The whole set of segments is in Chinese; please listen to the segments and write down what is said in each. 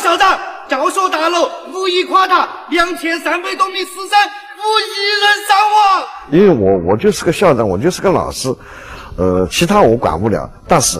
校长，教学大楼无一垮塌，两千三百多名师生无一人伤亡。因为我我就是个校长，我就是个老师，呃，其他我管不了，但是，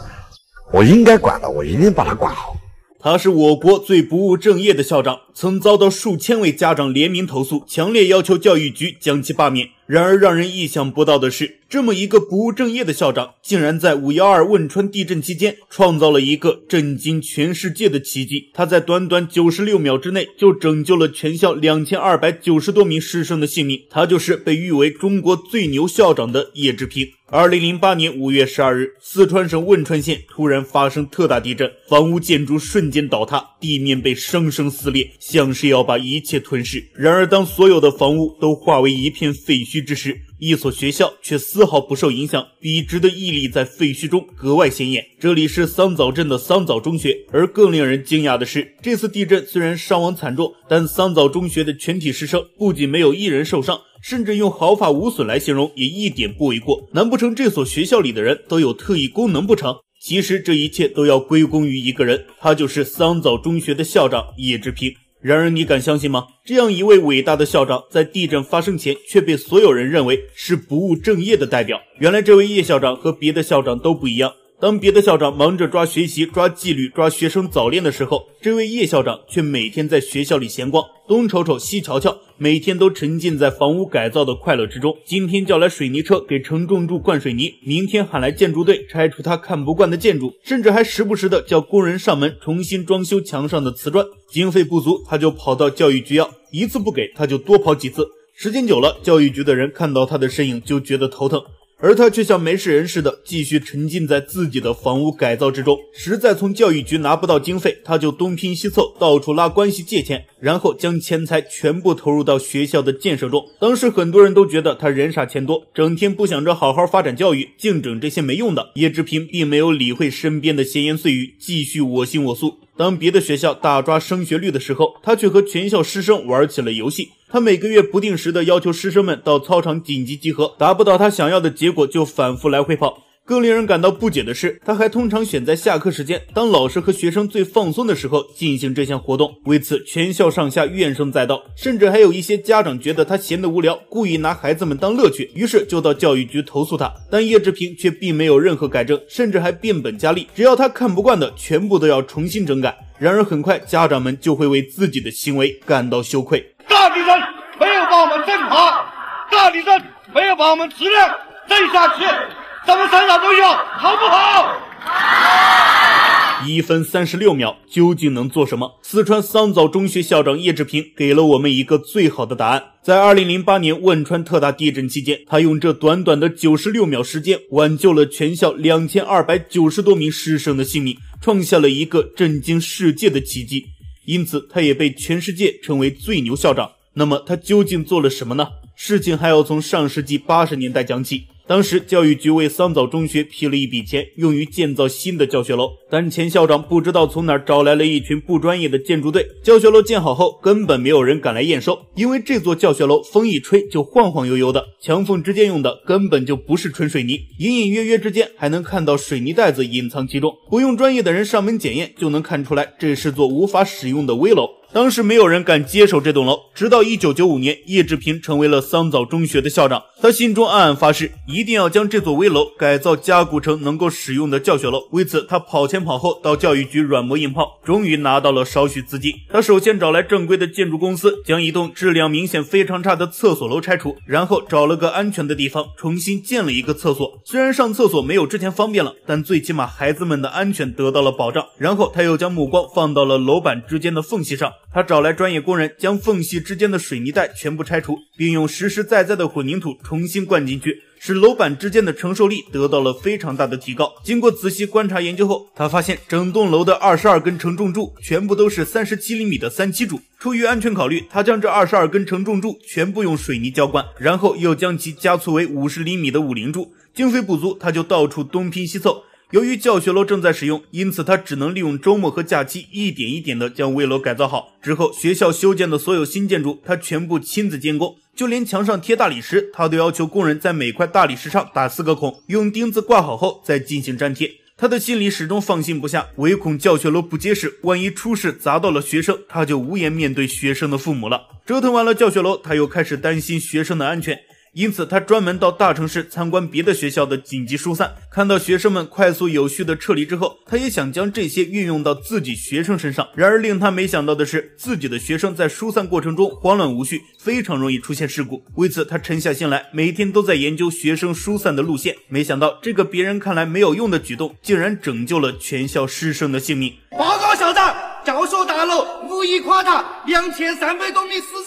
我应该管的，我一定把它管好。他是我国最不务正业的校长，曾遭到数千位家长联名投诉，强烈要求教育局将其罢免。然而，让人意想不到的是。这么一个不务正业的校长，竟然在五幺二汶川地震期间创造了一个震惊全世界的奇迹。他在短短九十六秒之内就拯救了全校两千二百九十多名师生的性命。他就是被誉为中国最牛校长的叶志平。二零零八年五月十二日，四川省汶川县突然发生特大地震，房屋建筑瞬间倒塌，地面被生生撕裂，像是要把一切吞噬。然而，当所有的房屋都化为一片废墟之时，一所学校却丝毫不受影响，笔直的屹立在废墟中，格外显眼。这里是桑枣镇的桑枣中学，而更令人惊讶的是，这次地震虽然伤亡惨重，但桑枣中学的全体师生不仅没有一人受伤，甚至用毫发无损来形容也一点不为过。难不成这所学校里的人都有特异功能不成？其实这一切都要归功于一个人，他就是桑枣中学的校长叶志平。然而，你敢相信吗？这样一位伟大的校长，在地震发生前却被所有人认为是不务正业的代表。原来，这位叶校长和别的校长都不一样。当别的校长忙着抓学习、抓纪律、抓学生早恋的时候，这位叶校长却每天在学校里闲逛，东瞅瞅西瞧瞧，每天都沉浸在房屋改造的快乐之中。今天叫来水泥车给承重柱灌水泥，明天喊来建筑队拆除他看不惯的建筑，甚至还时不时的叫工人上门重新装修墙上的瓷砖。经费不足，他就跑到教育局要，一次不给他就多跑几次。时间久了，教育局的人看到他的身影就觉得头疼。而他却像没事人似的，继续沉浸在自己的房屋改造之中。实在从教育局拿不到经费，他就东拼西凑，到处拉关系借钱，然后将钱财全部投入到学校的建设中。当时很多人都觉得他人傻钱多，整天不想着好好发展教育，净整这些没用的。叶志平并没有理会身边的闲言碎语，继续我行我素。当别的学校大抓升学率的时候，他却和全校师生玩起了游戏。他每个月不定时的要求师生们到操场紧急集合，达不到他想要的结果就反复来回跑。更令人感到不解的是，他还通常选在下课时间，当老师和学生最放松的时候进行这项活动。为此，全校上下怨声载道，甚至还有一些家长觉得他闲得无聊，故意拿孩子们当乐趣，于是就到教育局投诉他。但叶志平却并没有任何改正，甚至还变本加厉，只要他看不惯的，全部都要重新整改。然而，很快家长们就会为自己的行为感到羞愧。大地震没有把我们震垮，大地震没有把我们质量震下去。咱们三咋都赢，好不好？好。一分三十六秒，究竟能做什么？四川桑枣中学校长叶志平给了我们一个最好的答案。在二零零八年汶川特大地震期间，他用这短短的九十六秒时间，挽救了全校两千二百九十多名师生的性命，创下了一个震惊世界的奇迹。因此，他也被全世界称为最牛校长。那么，他究竟做了什么呢？事情还要从上世纪八十年代讲起。当时教育局为桑枣中学批了一笔钱，用于建造新的教学楼。但钱校长不知道从哪儿找来了一群不专业的建筑队。教学楼建好后，根本没有人敢来验收，因为这座教学楼风一吹就晃晃悠悠的，墙缝之间用的根本就不是纯水泥，隐隐约约之间还能看到水泥袋子隐藏其中。不用专业的人上门检验，就能看出来这是座无法使用的危楼。当时没有人敢接手这栋楼，直到一九九五年，叶志平成为了桑枣中学的校长。他心中暗暗发誓，一定要将这座危楼改造加固成能够使用的教学楼。为此，他跑前跑后到教育局软磨硬泡，终于拿到了少许资金。他首先找来正规的建筑公司，将一栋质量明显非常差的厕所楼拆除，然后找了个安全的地方重新建了一个厕所。虽然上厕所没有之前方便了，但最起码孩子们的安全得到了保障。然后他又将目光放到了楼板之间的缝隙上。他找来专业工人，将缝隙之间的水泥带全部拆除，并用实实在在的混凝土重新灌进去，使楼板之间的承受力得到了非常大的提高。经过仔细观察研究后，他发现整栋楼的二十二根承重柱全部都是三十七厘米的三七柱。出于安全考虑，他将这二十二根承重柱全部用水泥浇灌，然后又将其加粗为五十厘米的五零柱。经费不足，他就到处东拼西凑。由于教学楼正在使用，因此他只能利用周末和假期，一点一点的将危楼改造好。之后，学校修建的所有新建筑，他全部亲自监工，就连墙上贴大理石，他都要求工人在每块大理石上打四个孔，用钉子挂好后再进行粘贴。他的心里始终放心不下，唯恐教学楼不结实，万一出事砸到了学生，他就无颜面对学生的父母了。折腾完了教学楼，他又开始担心学生的安全。因此，他专门到大城市参观别的学校的紧急疏散，看到学生们快速有序的撤离之后，他也想将这些运用到自己学生身上。然而，令他没想到的是，自己的学生在疏散过程中慌乱无序，非常容易出现事故。为此，他沉下心来，每天都在研究学生疏散的路线。没想到，这个别人看来没有用的举动，竟然拯救了全校师生的性命。报告校长，教学大楼无一垮塌，两千三百多名师生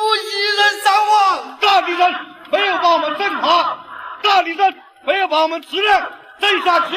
无一人伤亡。大比人没有把我们震垮，大力震，没有把我们质量震下去，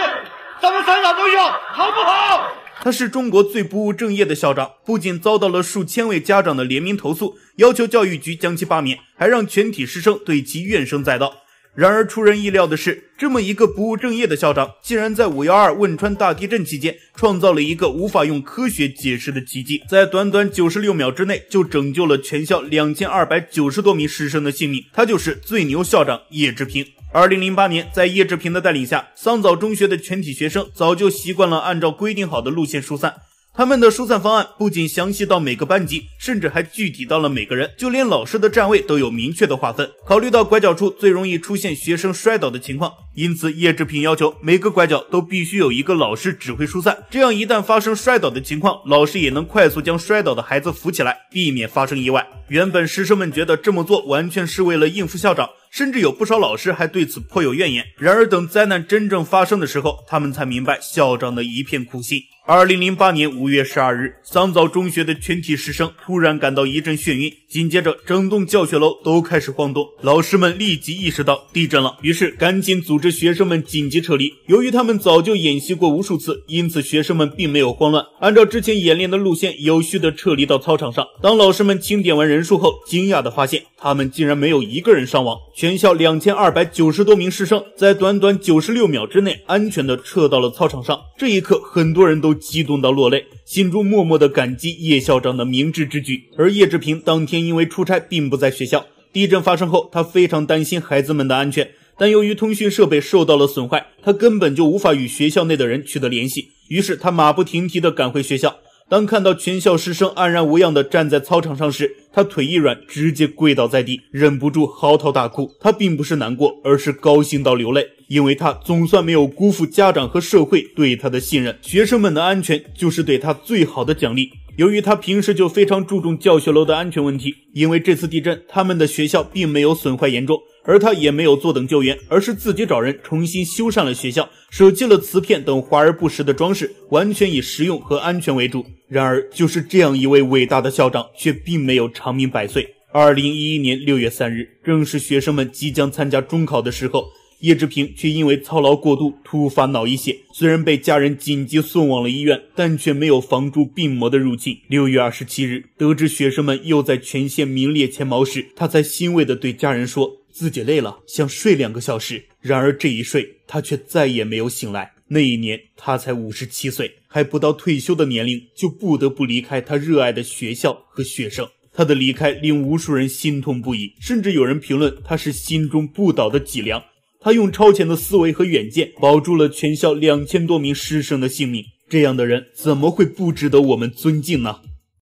咱们山场都要，好不好？他是中国最不务正业的校长，不仅遭到了数千位家长的联名投诉，要求教育局将其罢免，还让全体师生对其怨声载道。然而，出人意料的是，这么一个不务正业的校长，竟然在五幺二汶川大地震期间，创造了一个无法用科学解释的奇迹，在短短九十六秒之内，就拯救了全校两千二百九十多名师生的性命。他就是最牛校长叶志平。二零零八年，在叶志平的带领下，桑枣中学的全体学生早就习惯了按照规定好的路线疏散。他们的疏散方案不仅详细到每个班级，甚至还具体到了每个人，就连老师的站位都有明确的划分。考虑到拐角处最容易出现学生摔倒的情况，因此叶志平要求每个拐角都必须有一个老师指挥疏散，这样一旦发生摔倒的情况，老师也能快速将摔倒的孩子扶起来，避免发生意外。原本师生们觉得这么做完全是为了应付校长，甚至有不少老师还对此颇有怨言。然而等灾难真正发生的时候，他们才明白校长的一片苦心。二零零八年五月十二日，桑枣中学的全体师生突然感到一阵眩晕，紧接着整栋教学楼都开始晃动。老师们立即意识到地震了，于是赶紧组织学生们紧急撤离。由于他们早就演习过无数次，因此学生们并没有慌乱，按照之前演练的路线，有序的撤离到操场上。当老师们清点完人数后，惊讶的发现他们竟然没有一个人伤亡。全校两千二百九十多名师生在短短九十六秒之内安全的撤到了操场上。这一刻，很多人都。激动到落泪，心中默默的感激叶校长的明智之举。而叶志平当天因为出差并不在学校，地震发生后，他非常担心孩子们的安全，但由于通讯设备受到了损坏，他根本就无法与学校内的人取得联系，于是他马不停蹄地赶回学校。当看到全校师生安然无恙地站在操场上时，他腿一软，直接跪倒在地，忍不住嚎啕大哭。他并不是难过，而是高兴到流泪，因为他总算没有辜负家长和社会对他的信任。学生们的安全就是对他最好的奖励。由于他平时就非常注重教学楼的安全问题，因为这次地震，他们的学校并没有损坏严重。而他也没有坐等救援，而是自己找人重新修缮了学校，舍弃了瓷片等华而不实的装饰，完全以实用和安全为主。然而，就是这样一位伟大的校长，却并没有长命百岁。二零一一年六月三日，正是学生们即将参加中考的时候，叶志平却因为操劳过度突发脑溢血。虽然被家人紧急送往了医院，但却没有防住病魔的入侵。六月二十七日，得知学生们又在全县名列前茅时，他才欣慰地对家人说。自己累了，想睡两个小时。然而这一睡，他却再也没有醒来。那一年，他才五十七岁，还不到退休的年龄，就不得不离开他热爱的学校和学生。他的离开令无数人心痛不已，甚至有人评论他是心中不倒的脊梁。他用超前的思维和远见，保住了全校两千多名师生的性命。这样的人怎么会不值得我们尊敬呢？